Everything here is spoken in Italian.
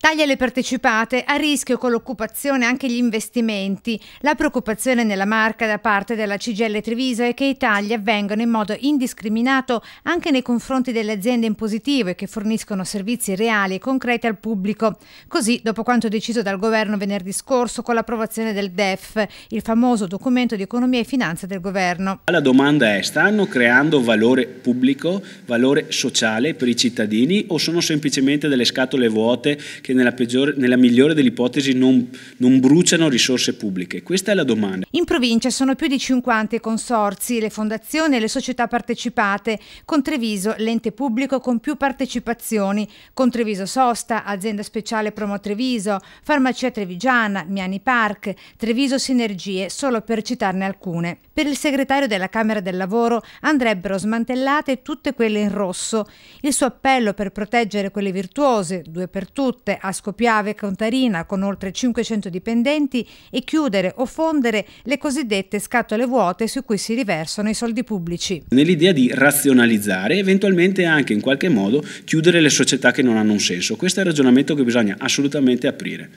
Taglia le partecipate, a rischio con l'occupazione anche gli investimenti. La preoccupazione nella marca da parte della CGL Treviso è che i tagli avvengano in modo indiscriminato anche nei confronti delle aziende in positivo e che forniscono servizi reali e concreti al pubblico. Così, dopo quanto deciso dal governo venerdì scorso con l'approvazione del DEF, il famoso documento di economia e finanza del governo. La domanda è, stanno creando valore pubblico, valore sociale per i cittadini o sono semplicemente delle scatole vuote che che nella, peggiore, nella migliore delle ipotesi non, non bruciano risorse pubbliche? Questa è la domanda. In provincia sono più di 50 i consorzi, le fondazioni e le società partecipate, con Treviso l'ente pubblico con più partecipazioni, con Treviso Sosta, azienda speciale Promo Treviso, farmacia trevigiana, Miani Park, Treviso Sinergie, solo per citarne alcune. Per il segretario della Camera del Lavoro andrebbero smantellate tutte quelle in rosso. Il suo appello per proteggere quelle virtuose, due per tutte, a Scopiave Contarina con oltre 500 dipendenti e chiudere o fondere le cosiddette scatole vuote su cui si riversano i soldi pubblici. Nell'idea di razionalizzare e eventualmente anche in qualche modo chiudere le società che non hanno un senso. Questo è il ragionamento che bisogna assolutamente aprire.